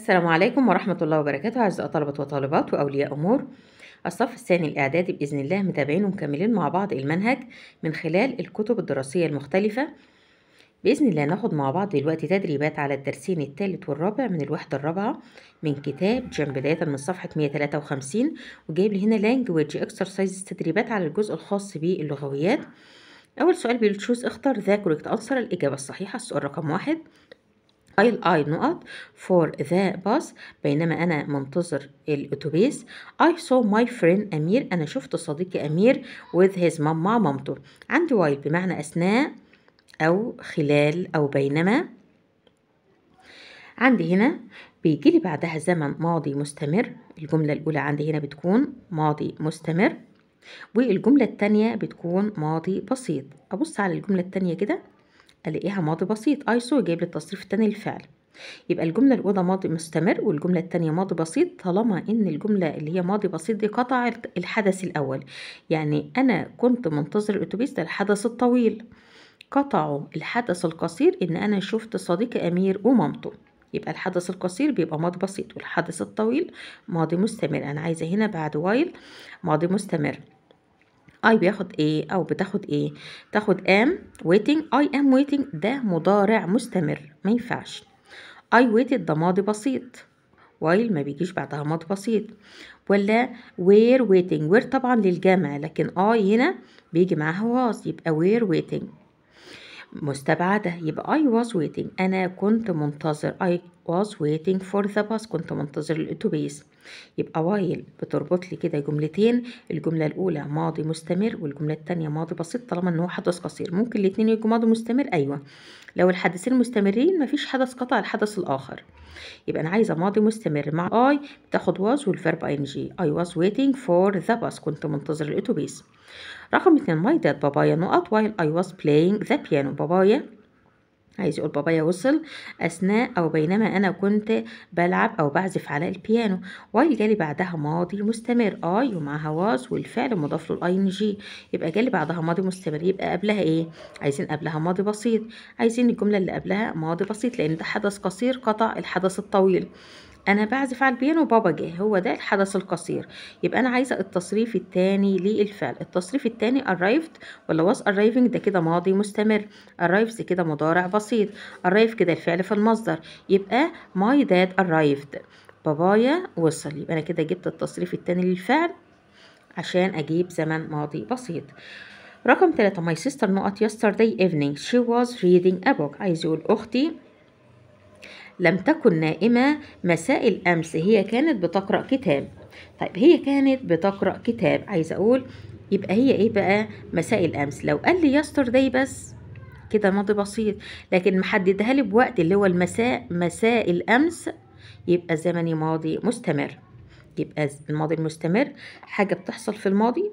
السلام عليكم ورحمة الله وبركاته أعزائي طلبة وطالبات وأولياء أمور الصف الثاني الإعدادي بإذن الله متابعين ومكملين مع بعض المنهج من خلال الكتب الدراسية المختلفة بإذن الله ناخد مع بعض دلوقتي تدريبات على الدرسين الثالث والرابع من الوحدة الرابعة من كتاب جيم بداية من صفحة 153 وجايب لي هنا لانجويج اكسرسايز تدريبات على الجزء الخاص باللغويات أول سؤال بيقول تشوز اختر ذاك كوريكت أنصر الإجابة الصحيحة السؤال رقم واحد اي نقط for the bus بينما انا منتظر الاتوبيس I saw my friend امير انا شفت صديقي امير with his mom مع مامته عندي while بمعنى اثناء او خلال او بينما عندي هنا بيجي لي بعدها زمن ماضي مستمر الجملة الأولى عندي هنا بتكون ماضي مستمر والجملة التانية بتكون ماضي بسيط أبص على الجملة التانية كده الاقيها ماضي بسيط اي سو جايب لي التصريف التاني للفعل يبقى الجملة الأولى ماضي مستمر والجملة التانية ماضي بسيط طالما إن الجملة اللي هي ماضي بسيط دي قطعت الحدث الأول يعني أنا كنت منتظر الأتوبيس ده الحدث الطويل قطعوا الحدث القصير إن أنا شفت صديقي أمير ومامته يبقى الحدث القصير بيبقى ماضي بسيط والحدث الطويل ماضي مستمر أنا عايزة هنا بعد وايل ماضي مستمر اي بياخد ايه او بتاخد ايه تاخد ام waiting اي ام waiting ده مضارع مستمر ما ينفعش اي waited ده ماضي بسيط while ما بيجيش بعدها ماضي بسيط ولا where waiting were طبعا للجمع لكن اي هنا بيجي معاها was يبقى where waiting مستبعدة يبقى I was waiting أنا كنت منتظر I was waiting for the bus كنت منتظر الأتوبيس يبقى while بتربط لي كده جملتين الجملة الأولى ماضي مستمر والجملة التانية ماضي بسيط طالما إن هو حدث قصير ممكن الاتنين يكون ماضي مستمر أيوة لو الحدثين مستمرين مفيش حدث قطع الحدث الآخر يبقى أنا عايزة ماضي مستمر مع I بتاخد was والفيرب ing I was waiting for the bus كنت منتظر الأتوبيس رقم اتنين my dad بابايا نقط while I was playing the piano بابايا عايز يقول بابايا وصل أثناء أو بينما أنا كنت بلعب أو بعزف على البيانو واي جالي بعدها ماضي مستمر أي آه، ومعها واز والفعل مضاف له الأين جي يبقى جالي بعدها ماضي مستمر يبقى قبلها إيه؟ عايزين قبلها ماضي بسيط عايزين الجملة اللي قبلها ماضي بسيط لأن ده حدث قصير قطع الحدث الطويل انا بعزف على البيانو بابا جه هو ده الحدث القصير يبقى انا عايزه التصريف الثاني للفعل التصريف الثاني arrived ولا was arriving ده كده ماضي مستمر arrives كده مضارع بسيط arrive كده الفعل في المصدر يبقى my dad arrived بابايا وصل يبقى انا كده جبت التصريف الثاني للفعل عشان اجيب زمن ماضي بسيط رقم 3 my sister نقط yesterday evening she was reading a book عايز يقول اختي لم تكن نائمة مساء الأمس هي كانت بتقرأ كتاب طيب هي كانت بتقرأ كتاب عايزة أقول يبقى هي إيه بقى مساء الأمس لو قال لي داي بس كده ماضي بسيط لكن محددها لي بوقت اللي هو المساء مساء الأمس يبقى زمني ماضي مستمر يبقى الماضي المستمر حاجة بتحصل في الماضي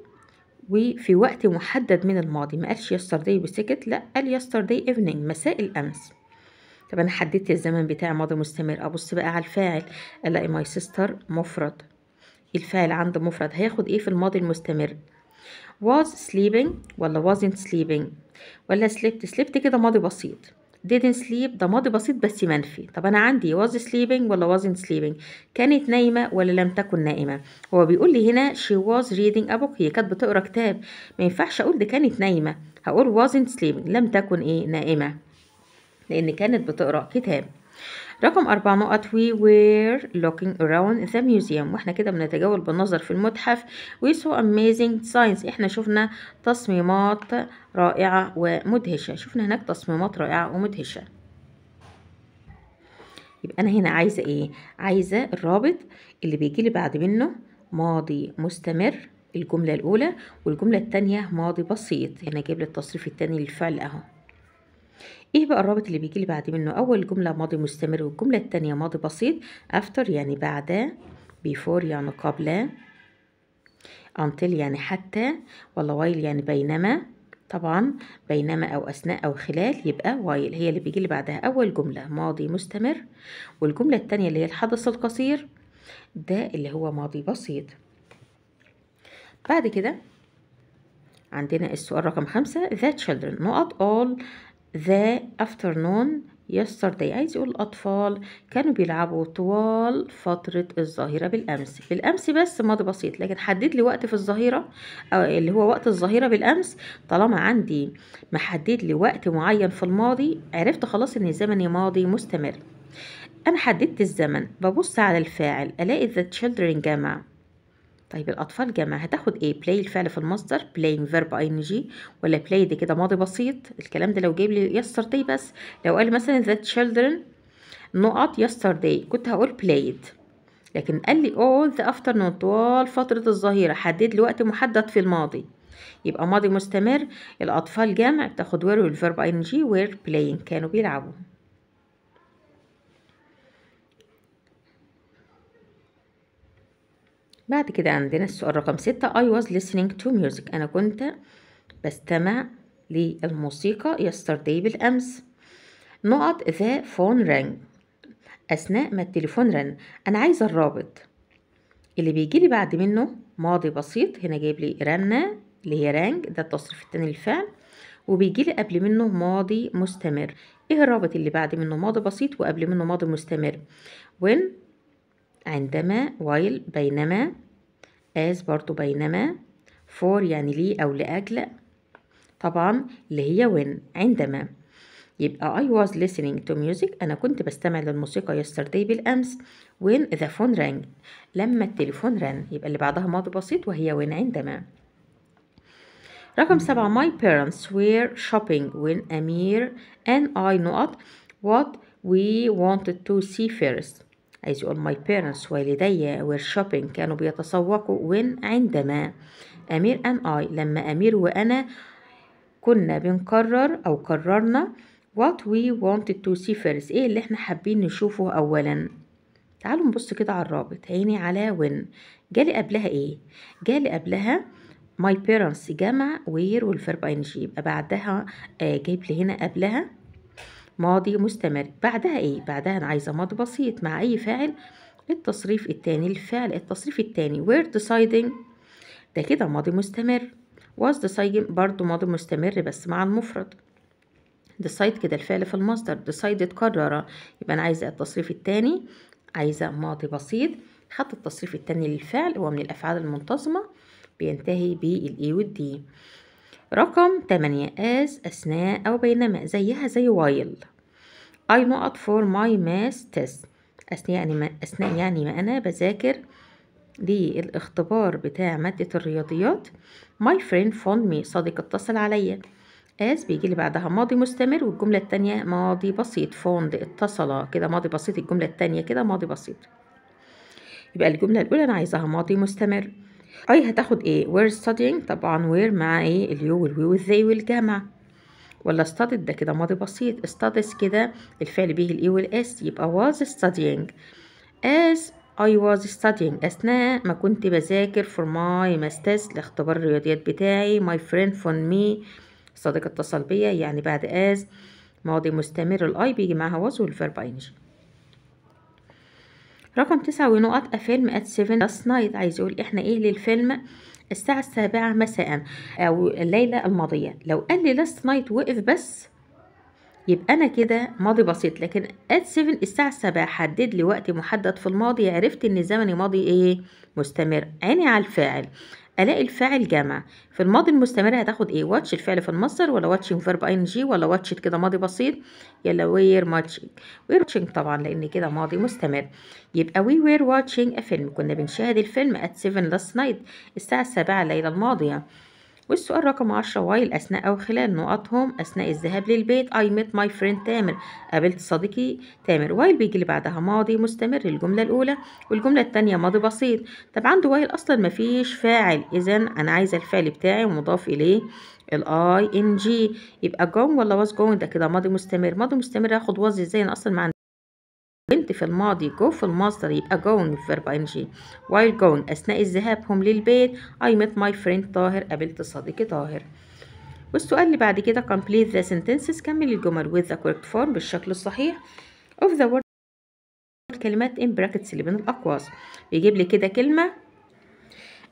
وفي وقت محدد من الماضي ما قالش يسترداي وسكت لا قال يسترداي ايفنينج مساء الأمس طب انا حددت الزمن بتاعي ماضي مستمر ابص بقى على الفاعل الاقي ماي سيستر مفرد الفاعل عند مفرد هياخد ايه في الماضي المستمر was sleeping ولا wasn't sleeping ولا slept slept كده ماضي بسيط didn't sleep ده ماضي بسيط بس منفي طب انا عندي was sleeping ولا wasn't sleeping كانت نايمه ولا لم تكن نائمه هو بيقول لي هنا she was reading a book هي كانت بتقرا كتاب ما ينفعش اقول دي كانت نايمه هقول wasn't sleeping لم تكن ايه نائمه لأن كانت بتقرأ كتاب رقم أربع نقط we were looking around the museum واحنا كده بنتجول بالنظر في المتحف we saw amazing signs احنا شفنا تصميمات رائعة ومدهشة شفنا هناك تصميمات رائعة ومدهشة يبقى أنا هنا عايزة إيه؟ عايزة الرابط اللي بيجيلي بعد منه ماضي مستمر الجملة الأولى والجملة التانية ماضي بسيط هنا يعني جايب لي التصريف التاني للفعل أهو ايه بقى الرابط اللي بيجي لي بعد منه اول جمله ماضي مستمر والجمله الثانيه ماضي بسيط افتر يعني بعد بيفور يعني قبل until يعني حتى ولا while يعني بينما طبعا بينما أو أثناء أو خلال يبقى while هي اللي بيجي لي بعدها أول جملة ماضي مستمر والجملة التانية اللي هي الحدث القصير ده اللي هو ماضي بسيط بعد كده عندنا السؤال رقم خمسة the children not all ذا afternoon yesterday عايز يقول الأطفال كانوا بيلعبوا طوال فترة الظهيرة بالأمس بالأمس بس ماضي بسيط لكن حدد لي وقت في الظهيرة أو اللي هو وقت الظهيرة بالأمس طالما عندي محدد لي وقت معين في الماضي عرفت خلاص إن زمني ماضي مستمر أنا حددت الزمن ببص على الفاعل ألاقي the children جمع طيب الأطفال جمع هتاخد ايه play الفعل في المصدر playing verb ing ولا play دي كده ماضي بسيط الكلام ده لو جايب لي yesterday بس لو قال مثلا the children نقط yesterday كنت هقول played لكن قال لي all the afternoon طوال فترة الظهيرة حدد لي وقت محدد في الماضي يبقى ماضي مستمر الأطفال جمع تاخد where والverb ing where playing كانوا بيلعبوا بعد كده عندنا السؤال رقم ستة I was listening to music أنا كنت بستمع للموسيقى yesterday بالأمس نقط the phone rang أثناء ما التليفون رن أنا عايزة الرابط اللي بيجيلي بعد منه ماضي بسيط هنا جايب لي رنة اللي هي رانج ده التصريف التاني للفعل وبيجيلي قبل منه ماضي مستمر ايه الرابط اللي بعد منه ماضي بسيط وقبل منه ماضي مستمر when عندما while بينما as برضو بينما for يعني ليه أو لأجل طبعا اللي هي when عندما يبقى I was listening to music أنا كنت بستمع للموسيقى yesterday بالأمس when the phone rang لما التليفون رن يبقى اللي بعدها ماضي بسيط وهي when عندما رقم سبعة my parents were shopping when Amir and I knew what we wanted to see first عايز يقول my parents والدي were shopping كانوا بيتسوقوا when عندما أمير and I لما أمير وأنا كنا بنقرر أو قررنا what we wanted to see first إيه اللي إحنا حابين نشوفه أولا تعالوا نبص كده على الرابط عيني على when جالي قبلها إيه جالي قبلها my parents جمع وير والفرب ing يبقى بعدها آه، جايب لي هنا قبلها ماضي مستمر بعدها ايه بعدها انا عايزه ماضي بسيط مع اي فاعل التصريف التاني للفعل التصريف التاني were deciding ده كده ماضي مستمر was deciding برضو ماضي مستمر بس مع المفرد decide كده الفعل في المصدر decided قرر يبقى انا عايزه التصريف التاني عايزه ماضي بسيط خدت التصريف التاني للفعل هو من الافعال المنتظمه بينتهي بالاي والدي رقم 8 as أثناء أو بينما زيها زي while I not for my math test أثناء يعني ما, أثناء يعني ما أنا بذاكر للاختبار بتاع مادة الرياضيات my friend found me صديق اتصل عليا as بيجي لي بعدها ماضي مستمر والجملة التانية ماضي بسيط فوند اتصل كده ماضي بسيط الجملة التانية كده ماضي بسيط يبقى الجملة الأولى أنا عايزاها ماضي مستمر اي هتاخد ايه وير studying طبعا وير مع ايه اليو والوي والذي والجمع ولا studied ده كده ماضي بسيط studies كده الفعل به الاي e والاس يبقى was studying as I was studying أثناء ما كنت بذاكر for my masters لاختبار الرياضيات بتاعي my friend phoned me صديق اتصل بيا يعني بعد as ماضي مستمر الاي بيجي معاها was والفيرب انجي رقم تسعة ونقط فيلم ات 7 لاست نايت عايز يقول احنا ايه للفيلم الساعة السابعة مساء أو الليلة الماضية لو قال لي لاست نايت وقف بس يبقى أنا كده ماضي بسيط لكن ات 7 الساعة السابعة حدد لي وقت محدد في الماضي عرفت إن زمني ماضي إيه مستمر عيني على الفاعل الاقي الفاعل جمع في الماضي المستمر هتاخد ايه واتش الفعل في المصدر ولا واتشينج فيرب اي ان جي ولا واتشت كده ماضي بسيط يلا وير ماتشينج وير واتشينج طبعا لان كده ماضي مستمر يبقى وي وير ا فيلم كنا بنشاهد الفيلم ات 7 لاست نايت الساعه 7 الليله الماضيه والسؤال رقم عشرة وايل أثناء أو خلال نقطهم أثناء الذهاب للبيت I met my friend تامر قابلت صديقي تامر وايل بيجي اللي بعدها ماضي مستمر الجملة الأولى والجملة التانية ماضي بسيط طب عنده وايل أصلا مفيش فاعل إذا أنا عايزة الفعل بتاعي مضاف إليه الاي ان جي يبقى جون ولا واز جون ده كده ماضي مستمر ماضي مستمر هاخد واز ازاي انا اصلا ما traveled في الماضي go في المصدر يبقى going في verb ing while going أثناء ذهابهم للبيت I met my friend طاهر قابلت صديقي طاهر والسؤال اللي بعد كده complete the sentences كمل الجمل with the correct form بالشكل الصحيح of the word كلمات in brackets اللي بين الأقواس بيجيب لي كده كلمة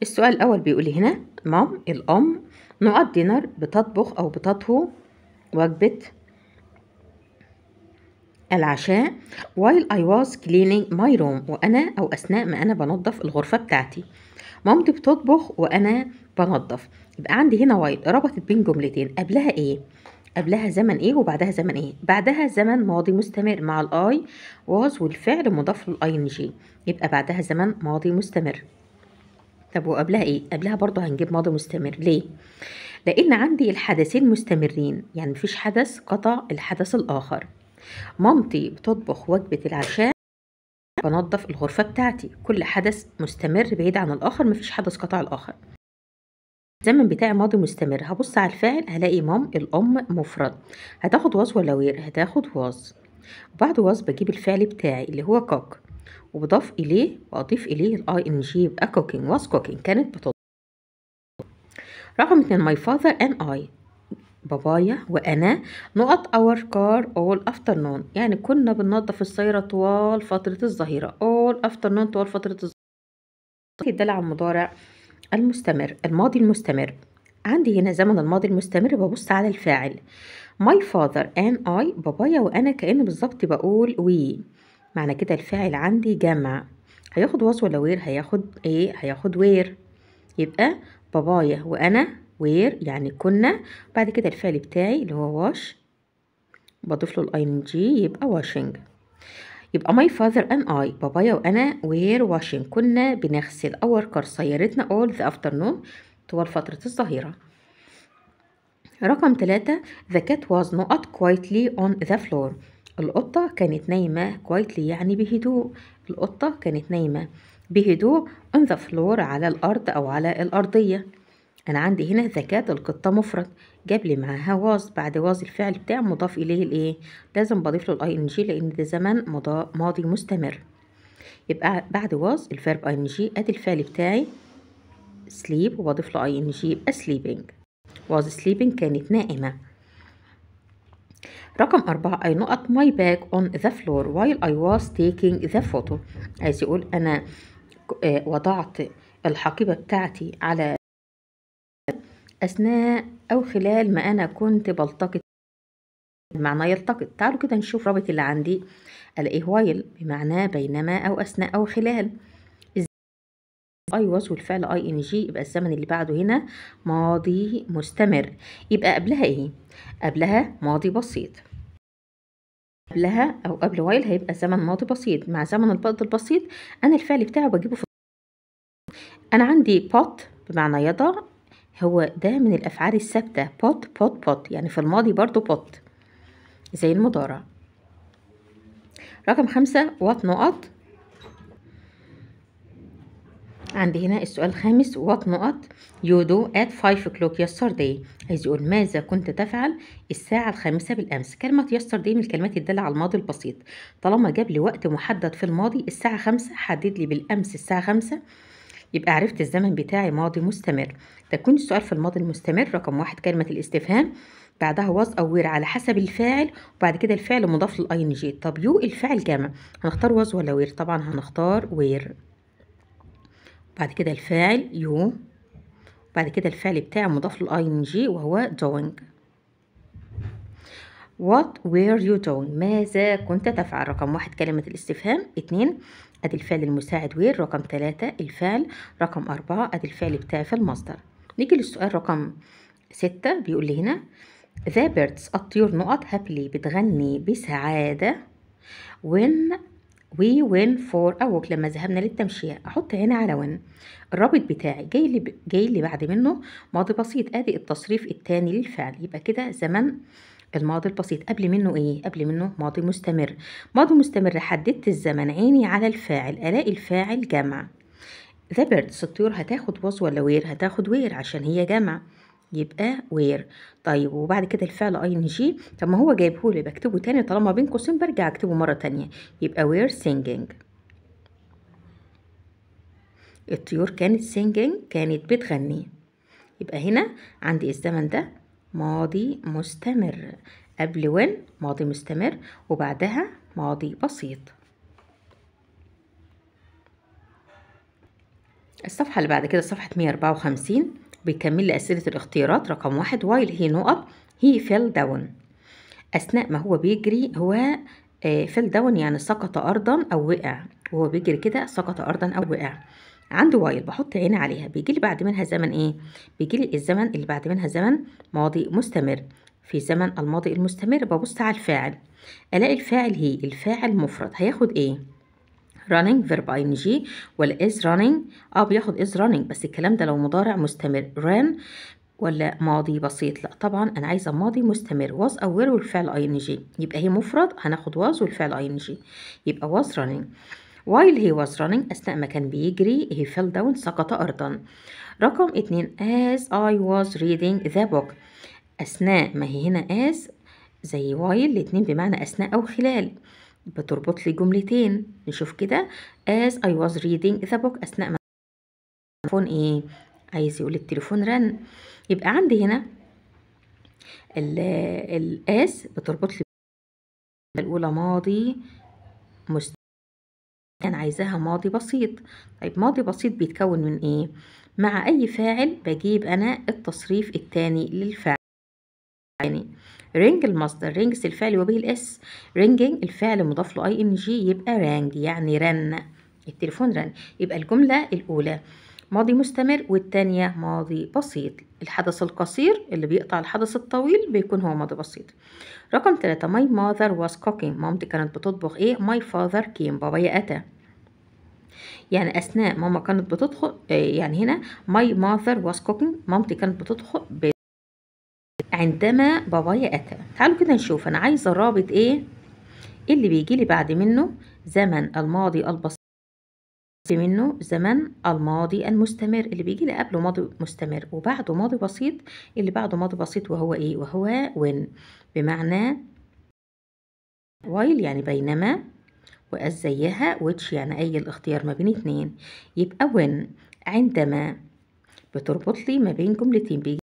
السؤال الأول بيقول هنا مام الأم نقعد dinner بتطبخ أو بتطهو وجبة العشاء while I was cleaning my room وأنا أو أثناء ما أنا بنظف الغرفة بتاعتي مامتي بتطبخ وأنا بنظف يبقى عندي هنا while ربطت بين جملتين قبلها إيه؟ قبلها زمن ايه وبعدها زمن ايه بعدها زمن ماضي مستمر مع الاي was والفعل مضاف للاي ان جي يبقى بعدها زمن ماضي مستمر طب وقبلها ايه قبلها برضو هنجيب ماضي مستمر ليه لان عندي الحدثين مستمرين يعني مفيش حدث قطع الحدث الاخر مامتي بتطبخ وجبة العشاء بنظف الغرفة بتاعتي كل حدث مستمر بعيد عن الآخر مفيش حدث قطع الآخر الزمن بتاعي ماضي مستمر هبص على الفاعل هلاقي مام الأم مفرد هتاخد واز ولا وير هتاخد واز وبعد واز بجيب الفعل بتاعي اللي هو كوك وبضاف إليه وأضيف إليه الآي إن جي يبقى كوكينج واز كوكينج كانت بتطبخ رقم اتنين my father and I بابايا وأنا نقط اور كار اول افترنون يعني كنا بننظف السيارة طوال فترة الظهيرة اول افترنون طوال فترة الظهيرة ده على المضارع المستمر الماضي المستمر عندي هنا زمن الماضي المستمر ببص على الفاعل my father and I بابايا وأنا كأن بالظبط بقول وي معنى كده الفاعل عندي جمع هياخد was ولا وير هياخد ايه هياخد وير يبقى بابايا وأنا وير يعني كنا بعد كده الفعل بتاعي اللي هو واش بضيف له الاي ان جي يبقى واشنج يبقى ماي فاذر ان اي بابايا وانا وير واشنج كنا بنغسل اور كار سيارتنا اول ذا افترنون طوال فترة الظهيرة رقم ثلاثة the cat was not quietly on the floor القطة كانت نايمة quietly يعني بهدوء القطة كانت نايمة بهدوء on the floor على الأرض أو على الأرضية انا عندي هنا زكاة القطة مفرد جاب لي معاها واز بعد واز الفعل بتاع مضاف اليه الايه لازم بضيف له الاي ان جي لان ده زمان ماضي مستمر يبقى بعد واز الفيرب اي ان جي ادي الفعل بتاعي سليب وبضيف له اي ان جي يبقى سليبنج واز سليبنج كانت نائمة رقم أربعة I نقط my bag on the floor while I was taking the photo عايز يقول أنا آه، وضعت الحقيبة بتاعتي على أثناء أو خلال ما أنا كنت بلتقط بمعنى يلتقط تعالوا كده نشوف رابط اللي عندي ألاقيه وايل بمعنى بينما أو أثناء أو خلال اي واز والفعل اي ان جي يبقى الزمن اللي بعده هنا ماضي مستمر يبقى قبلها ايه قبلها ماضي بسيط قبلها او قبل وايل هيبقى زمن ماضي بسيط مع زمن الماضي البسيط انا الفعل بتاعه بجيبه في انا عندي بوت بمعنى يضع هو ده من الأفعال الثابتة بوت بوت بوت يعني في الماضي برضو بوت زي المضارع رقم خمسة وات نقط عندي هنا السؤال الخامس وات نقط يو دو ات 5 o'clock yesterday عايز يقول ماذا كنت تفعل الساعة الخامسة بالأمس كلمة yesterday من الكلمات الدالة على الماضي البسيط طالما جاب لي وقت محدد في الماضي الساعة خمسة حدد لي بالأمس الساعة خمسة يبقى عرفت الزمن بتاعي ماضي مستمر تكون السؤال في الماضي المستمر رقم واحد كلمة الاستفهام بعدها واز او وير على حسب الفاعل وبعد كده الفعل مضاف للاي ان جي طب يو الفعل جمع هنختار واز ولا وير طبعا هنختار وير بعد كده الفاعل يو بعد كده الفعل بتاعي مضاف للاي ان جي وهو doing What were you doing ماذا كنت تفعل رقم واحد كلمة الاستفهام اتنين ادي الفعل المساعد وير رقم ثلاثة الفعل رقم أربعة ادي الفعل بتاع في المصدر نيجي للسؤال رقم ستة بيقول لي هنا The birds الطيور نقط هابلي بتغني بسعادة when we went for a walk لما ذهبنا للتمشية أحط هنا على when الرابط بتاعي جاي اللي جاي اللي بعد منه ماضي بسيط أدي التصريف التاني للفعل يبقى كده زمن الماضي البسيط قبل منه ايه قبل منه ماضي مستمر ماضي مستمر حددت الزمن عيني على الفاعل الاقي الفاعل جمع ذا بيردز الطيور هتاخد was ولا وير هتاخد وير عشان هي جمع يبقى وير طيب وبعد كده الفعل ان جي طب ما هو جايبه لي بكتبه تاني طالما بين قوسين برجع اكتبه مره تانية يبقى وير سينجينج الطيور كانت سينجينج كانت بتغني يبقى هنا عندي الزمن ده ماضي مستمر قبل وين ماضي مستمر وبعدها ماضي بسيط الصفحة اللي بعد كده صفحة 154 بيكمل لي أسئلة الاختيارات رقم واحد وايل هي نقط هي فيل داون أثناء ما هو بيجري هو فيل آه، داون يعني سقط أرضا أو وقع وهو بيجري كده سقط أرضا أو وقع عندي وايل بحط عيني عليها بيجي لي بعد منها زمن ايه بيجي لي الزمن اللي بعد منها زمن ماضي مستمر في زمن الماضي المستمر ببص على الفاعل الاقي الفاعل هي الفاعل مفرد هياخد ايه running verb ing ولا is running اه بياخد is running بس الكلام ده لو مضارع مستمر ran ولا ماضي بسيط لا طبعا انا عايزه ماضي مستمر واز او وير والفعل اي ان جي يبقى هي مفرد هناخد واز والفعل اي ان جي يبقى واز رانينج while he was running أثناء ما كان بيجري he fell down سقط أرضا رقم اتنين as I was reading the book أثناء ما هي هنا as زي while الاتنين بمعنى أثناء أو خلال بتربط لي جملتين نشوف كده as I was reading the book أثناء ما التليفون إيه عايز يقول التليفون رن يبقى عندي هنا الاس بتربط لي الأولى ماضي مست كان عايزاها ماضي بسيط طيب ماضي بسيط بيتكون من ايه مع اي فاعل بجيب انا التصريف التاني للفاعل يعني رينج المصدر رينجس الفعل وبه الاس رينجينج الفعل مضاف له اي ان جي يبقى رانج يعني رن التليفون رن يبقى الجمله الاولى ماضي مستمر والتانية ماضي بسيط الحدث القصير اللي بيقطع الحدث الطويل بيكون هو ماضي بسيط رقم ثلاثة my mother was cooking مامتي كانت بتطبخ ايه my father came بابايا أتى يعني أثناء ماما كانت بتدخل آه، يعني هنا my mother was cooking مامتي كانت بتدخل عندما بابايا أتى تعالوا كده نشوف أنا عايزة رابط ايه, إيه اللي بيجي لي بعد منه زمن الماضي البسيط منه زمن الماضي المستمر اللي بيجي لي قبله ماضي مستمر وبعده ماضي بسيط اللي بعده ماضي بسيط وهو ايه وهو when بمعنى while يعني بينما وأز زيها which يعني أي الاختيار ما بين اتنين يبقى when عندما بتربط لي ما بين جملتين بيجي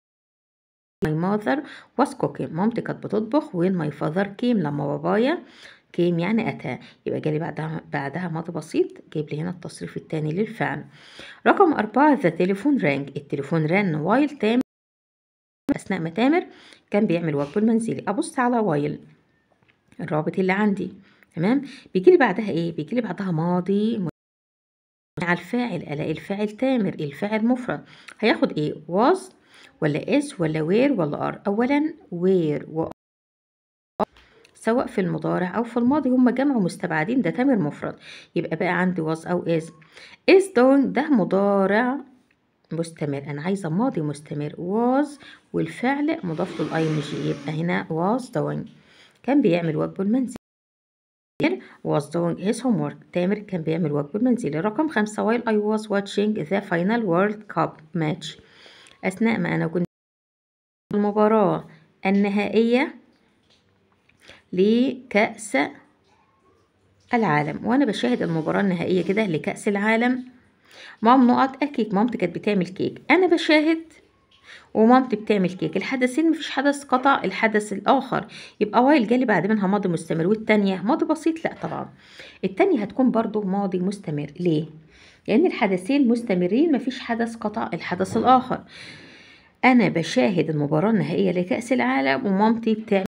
my mother was cooking مامتي كانت بتطبخ when my father came لما بابايا كام يعني أتى يبقى جالي بعدها بعدها ماضي بسيط جايب لي هنا التصريف التاني للفعل رقم أربعة ذا تليفون رانج التليفون ران وايل تام أثناء ما تامر كان بيعمل واجبه المنزلي أبص على وايل الرابط اللي عندي تمام بيجي لي بعدها إيه بيجي لي بعدها ماضي مع الفاعل ألاقي الفاعل تامر الفاعل مفرد هياخد إيه was ولا is ولا where ولا are أولا where و سواء في المضارع أو في الماضي هم جمع مستبعدين ده تامر مفرد يبقى بقى عندي was أو is is doing ده مضارع مستمر أنا عايزة ماضي مستمر was والفعل مضاف له الأي جي يبقى هنا was doing كان بيعمل واجبه المنزل was doing his homework تامر كان بيعمل واجبه المنزلي رقم خمسة while I was watching the final world cup match أثناء ما أنا كنت المباراة النهائية لكأس العالم وأنا بشاهد المباراة النهائية كده لكأس العالم مام نقط الكيك مامتي كانت بتعمل كيك أنا بشاهد ومامتي بتعمل كيك الحدثين مفيش حدث قطع الحدث الآخر يبقى وايل جالي بعد منها ماضي مستمر والتانية ماضي بسيط لا طبعا التانية هتكون برضو ماضي مستمر ليه؟ لأن الحدثين مستمرين مفيش حدث قطع الحدث الآخر أنا بشاهد المباراة النهائية لكأس العالم ومامتي بتعمل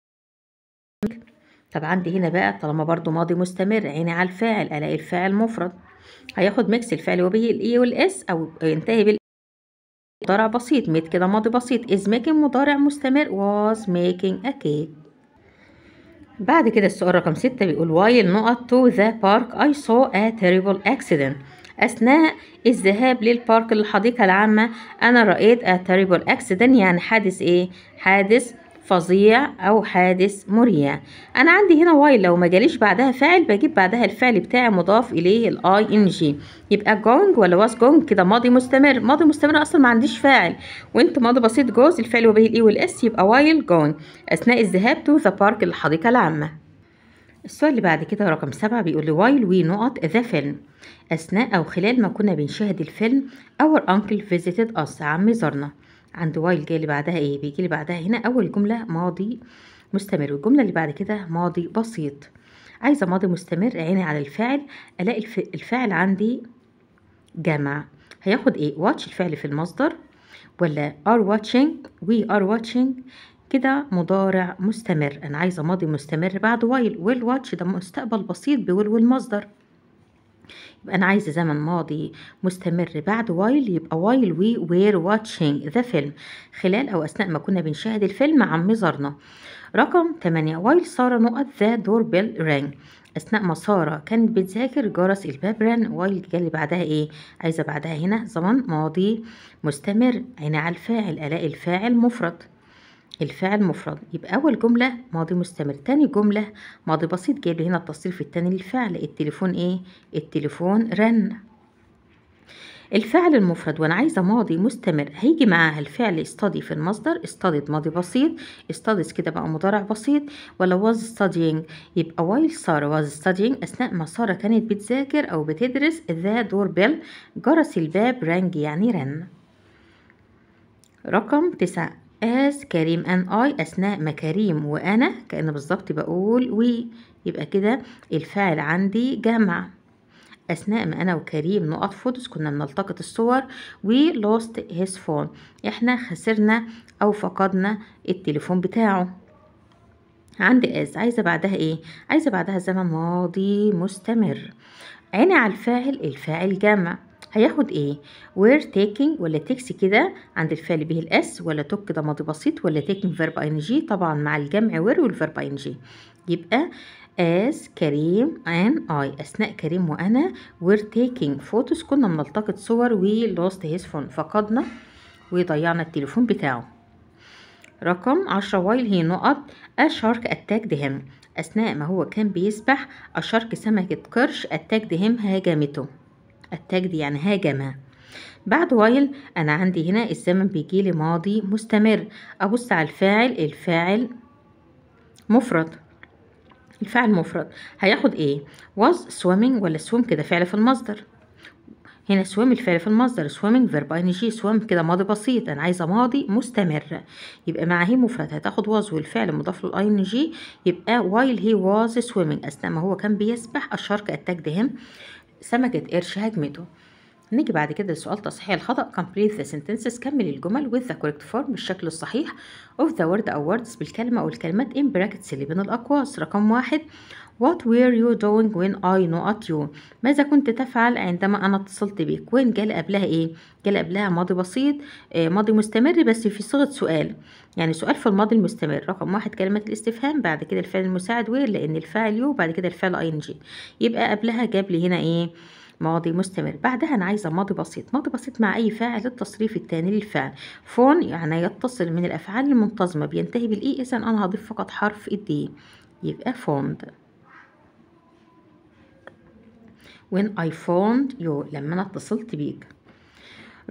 طب عندي هنا بقى طالما برضو ماضي مستمر عيني على الفاعل الاقي الفاعل مفرد هياخد ميكس الفعل وبه الاي e والاس او ينتهي بال مضارع بسيط ميت كده ماضي بسيط از ميكينج مضارع مستمر واز ميكينج ا كيك بعد كده السؤال رقم ستة بيقول واي النقط تو ذا بارك اي سو ا تيريبل اكسيدنت اثناء الذهاب للبارك للحديقه العامه انا رايت ا تيريبل اكسيدنت يعني حادث ايه حادث فظيع أو حادث مريع أنا عندي هنا واي لو ما جاليش بعدها فاعل بجيب بعدها الفعل بتاعي مضاف إليه الآي إن جي يبقى جونج ولا واز جونج كده ماضي مستمر ماضي مستمر أصلا ما عنديش فاعل وأنت ماضي بسيط جوز الفعل وبه الإي e والإس يبقى وايل جونج أثناء الذهاب تو ذا بارك للحديقة العامة السؤال اللي بعد كده رقم سبعة بيقول لي وايل وي نقط ذا فيلم أثناء أو خلال ما كنا بنشاهد الفيلم اور أنكل فيزيتد أس عمي زارنا عند وايل جاي اللي بعدها ايه بيجي بعدها هنا اول جمله ماضي مستمر والجمله اللي بعد كده ماضي بسيط عايزه ماضي مستمر عيني على الفعل الاقي الفعل عندي جمع هياخد ايه واتش الفعل في المصدر ولا are watching we are watching كده مضارع مستمر انا عايزه ماضي مستمر بعد وايل ويل واتش ده مستقبل بسيط بويل والمصدر يبقى انا عايزه زمن ماضي مستمر بعد وايل يبقى وايل وي وير واتشينج ذا فيلم خلال او اثناء ما كنا بنشاهد الفيلم عم زارنا رقم 8 وايل ساره نقط ذا دور بيل رينج اثناء ما ساره كانت بتذاكر جرس الباب رن وايل جالي بعدها ايه عايزه بعدها هنا زمن ماضي مستمر عين على الفاعل الاقي الفاعل مفرد الفعل مفرد يبقى أول جملة ماضي مستمر تاني جملة ماضي بسيط جايب لي هنا التصريف التاني للفعل التليفون إيه التليفون رن الفعل المفرد وانا عايزه ماضي مستمر هيجي معاها الفعل استادي في المصدر استادي ماضي بسيط استديت كده بقى مضارع بسيط ولا واز ستادينج يبقى وايل ساره واز ستادينج اثناء ما ساره كانت بتذاكر او بتدرس ذا دور بيل جرس الباب رانج يعني رن رقم تسعة as كريم and I أثناء ما كريم وأنا كأن بالظبط بقول وي يبقى كده الفعل عندي جمع أثناء ما أنا وكريم نقط فوتوس كنا بنلتقط الصور we lost his phone إحنا خسرنا أو فقدنا التليفون بتاعه عندي as عايزة بعدها إيه؟ عايزة بعدها زمن ماضي مستمر عيني على الفاعل الفاعل جمع هياخد ايه وير taking ولا تكس كده عند الفعل به الاس ولا توك كده ماضي بسيط ولا taking فيرب ان جي طبعا مع الجمع وير والفيرب ان جي يبقى as كريم and I أثناء كريم وأنا were taking photos كنا بنلتقط صور we lost his phone فقدنا وضيعنا التليفون بتاعه رقم عشرة وايل هي نقط اشارك أتاك دهم أثناء ما هو كان بيسبح اشارك سمكة قرش أتاك دهم هاجمته attack دي يعني هاجم بعد while أنا عندي هنا الزمن بيجي لي ماضي مستمر أبص على الفاعل الفاعل مفرد الفعل مفرد هياخد ايه was swimming ولا swim كده فعل في المصدر هنا swim الفعل في المصدر swimming verb ing swim كده ماضي بسيط انا عايزه ماضي مستمر يبقى مع هي مفرد هتاخد was والفعل مضاف لل ing يبقى while he was swimming اثناء ما هو كان بيسبح الشرق attacked him سمكة قرش هجمته نيجي بعد كده لسؤال تصحيح الخطأ complete the sentences كمل الجمل with the correct form بالشكل الصحيح of the word or words بالكلمة أو الكلمات in brackets اللي بين الأقواس رقم واحد What were you doing when I not you ماذا كنت تفعل عندما أنا اتصلت بك وين جال قبلها إيه جال قبلها ماضي بسيط آه ماضي مستمر بس في صيغة سؤال يعني سؤال في الماضي المستمر رقم واحد كلمة الاستفهام بعد كده الفعل المساعد وير لأن الفعل يو بعد كده الفعل ing يبقى قبلها جاب لي هنا إيه ماضي مستمر بعدها انا عايزه ماضي بسيط ماضي بسيط مع اي فاعل التصريف الثاني للفعل فون يعني يتصل من الافعال المنتظمه بينتهي بالاي e، اذا انا هضيف فقط حرف الدي يبقى فوند when I found you لما أنا اتصلت بيك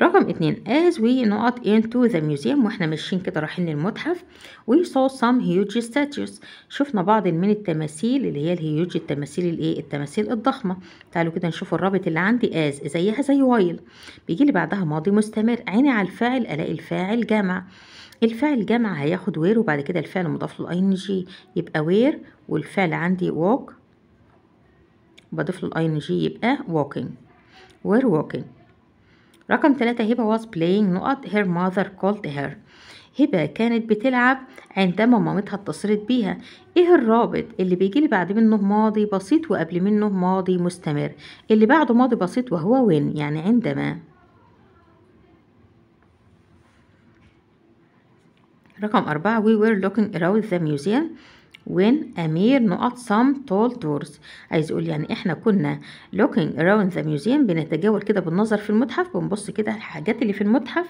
رقم اتنين as we not into the museum واحنا ماشيين كده رايحين للمتحف we saw some huge statues شفنا بعض من التماثيل اللي هي الهيوج التماثيل الايه التماثيل الضخمة تعالوا كده نشوف الرابط اللي عندي as زيها زي while بيجي لي بعدها ماضي مستمر عيني على الفاعل الاقي الفاعل جمع الفعل جمع هياخد وير وبعد كده الفعل مضاف له ing يبقى وير والفعل عندي walk بضيف له الاي ان جي يبقى walking وير walking رقم ثلاثة هبة was playing نقط her mother called her هبة كانت بتلعب عندما مامتها اتصلت بيها ايه الرابط اللي بيجي لي بعد منه ماضي بسيط وقبل منه ماضي مستمر اللي بعده ماضي بسيط وهو وين يعني عندما رقم أربعة we were looking around the museum when أمير نقط some tall دورز عايز يقول يعني احنا كنا looking around the museum بنتجول كده بالنظر في المتحف بنبص كده الحاجات اللي في المتحف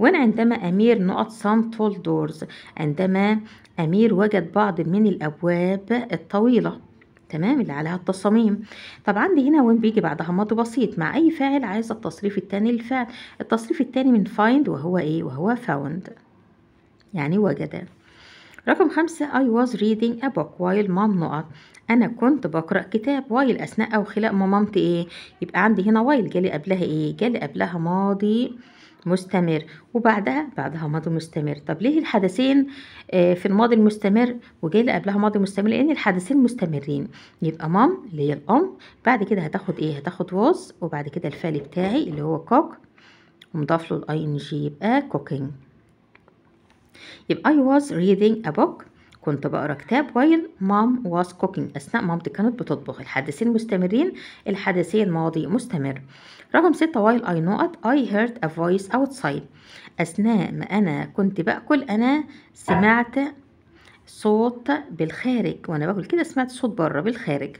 when عندما أمير نقط some tall doors عندما أمير وجد بعض من الأبواب الطويلة تمام اللي عليها التصاميم طب عندي هنا وين بيجي بعدها ماضي بسيط مع اي فاعل عايز التصريف التاني للفعل التصريف التاني من find وهو ايه وهو found يعني وجد رقم خمسة I was reading a book while mom نقط أنا كنت بقرأ كتاب while أثناء أو خلال ما مامتي إيه يبقى عندي هنا while جالي قبلها إيه جالي قبلها ماضي مستمر وبعدها بعدها ماضي مستمر طب ليه الحدثين آه، في الماضي المستمر وجاي قبلها ماضي مستمر لان الحدثين مستمرين يبقى مام اللي هي الام بعد كده هتاخد ايه هتاخد واز وبعد كده الفعل بتاعي اللي هو كوك ومضاف له الاي ان جي يبقى كوكينج يبقى I was reading a book كنت بقرا كتاب while mom was cooking أثناء مامتي كانت بتطبخ الحدثين مستمرين الحدثين ماضي مستمر رقم ستة while I know it I heard a voice outside أثناء ما أنا كنت بأكل أنا سمعت صوت بالخارج وأنا باكل كده سمعت صوت بره بالخارج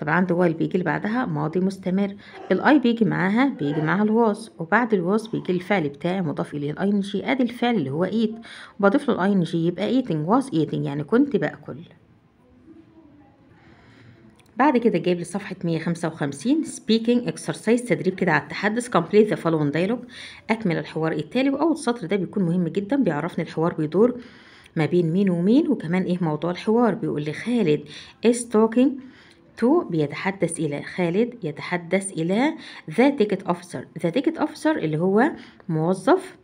طبعا عند while بيجي بعدها ماضي مستمر الاي بيجي معاها بيجي معاها الواز وبعد الواز بيجي الفعل بتاعي مضاف اليه الاي ان جي ادي الفعل اللي هو ايت بضيف له الاي ان جي يبقى ايتنج واز ايتنج يعني كنت باكل بعد كده جايب لي صفحة 155 speaking exercise تدريب كده على التحدث complete the following dialogue أكمل الحوار التالي وأول سطر ده بيكون مهم جدا بيعرفني الحوار بيدور ما بين مين ومين وكمان إيه موضوع الحوار بيقول لي خالد is talking تو بيتحدث إلى خالد يتحدث إلى ذا تيكت أوفيسر ذا تيكت أوفيسر اللي هو موظف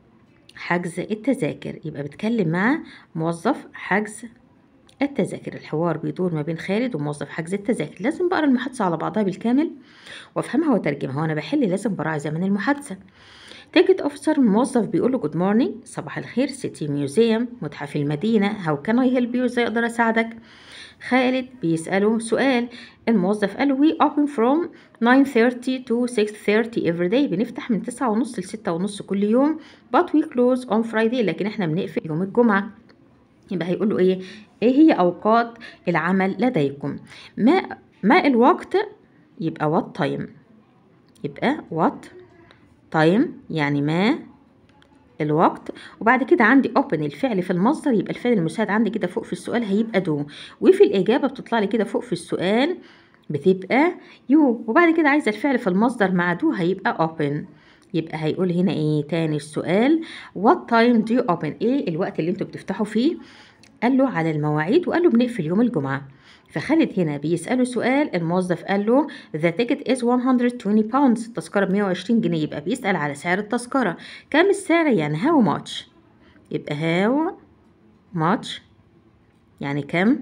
حجز التذاكر يبقى بتكلم مع موظف حجز التذاكر الحوار بيدور ما بين خالد وموظف حجز التذاكر لازم بقرا المحادثه على بعضها بالكامل وافهمها وترجمها وانا بحل لازم براعي زمن المحادثه تيكت اوفيسر موظف بيقول له جود مورنينج صباح الخير سيتي ميوزيوم متحف المدينه هاو كان اي هيلب يو ازاي اقدر اساعدك خالد بيسأله سؤال الموظف قال we open from 9:30 to 6:30 every day بنفتح من 9:30 ل 6:30 كل يوم but we close on Friday لكن احنا بنقفل يوم الجمعة يبقى هيقول له ايه ايه هي اوقات العمل لديكم ما ما الوقت يبقى what time يبقى what time يعني ما الوقت وبعد كده عندي open الفعل في المصدر يبقى الفعل المساعد عندي كده فوق في السؤال هيبقى دو وفي الإجابة بتطلع لي كده فوق في السؤال بتبقى يو وبعد كده عايزة الفعل في المصدر مع دو هيبقى open يبقى هيقول هنا ايه تاني السؤال what time do you open ايه الوقت اللي انتوا بتفتحوا فيه قال له على المواعيد وقال له بنقفل يوم الجمعة فخالد هنا بيسأله سؤال الموظف قال له the ticket is 120 pounds التذكرة ب 120 جنيه يبقى بيسأل على سعر التذكرة كم السعر يعني how much يبقى how much يعني كم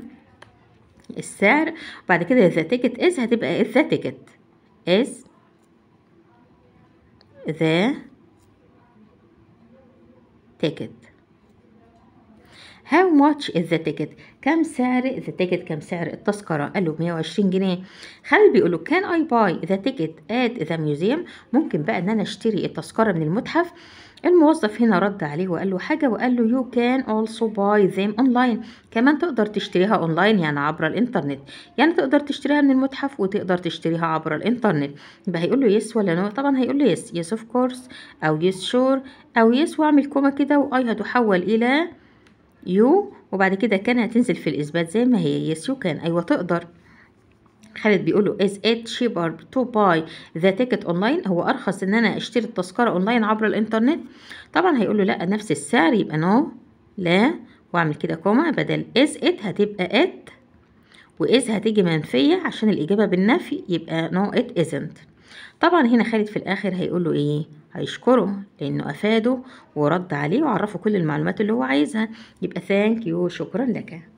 السعر وبعد كده the ticket is هتبقى the ticket is the ticket How much is the ticket؟ كم سعر ذا تيكت كم سعر التذكره قال له 120 جنيه خل بيقول له كان اي باي ذا تيكت ات ذا ميوزيوم ممكن بقى ان انا اشتري التذكره من المتحف الموظف هنا رد عليه وقال له حاجه وقال له يو كان also buy them online. كمان تقدر تشتريها اونلاين يعني عبر الانترنت يعني تقدر تشتريها من المتحف وتقدر تشتريها عبر الانترنت يبقى هيقول له يس ولا no؟ طبعا هيقول له يس يس اوف كورس او يس شور او يس واعمل كومة كده واي هتحول الى يو وبعد كده كان هتنزل في الإثبات زي ما هي يس يو كان أيوة تقدر خالد بيقول له از ات شيبر تو باي ذا تيكت اونلاين هو ارخص ان انا اشتري التذكره اونلاين عبر الانترنت طبعا هيقول له لا نفس السعر يبقى نو لا واعمل كده كوما بدل از ات هتبقى ات واز هتيجي منفيه عشان الاجابه بالنفي يبقى نو ات ازنت طبعا هنا خالد في الاخر هيقول له ايه هيشكره لانه افاده ورد عليه وعرفه كل المعلومات اللي هو عايزها يبقى ثانك يو شكرا لك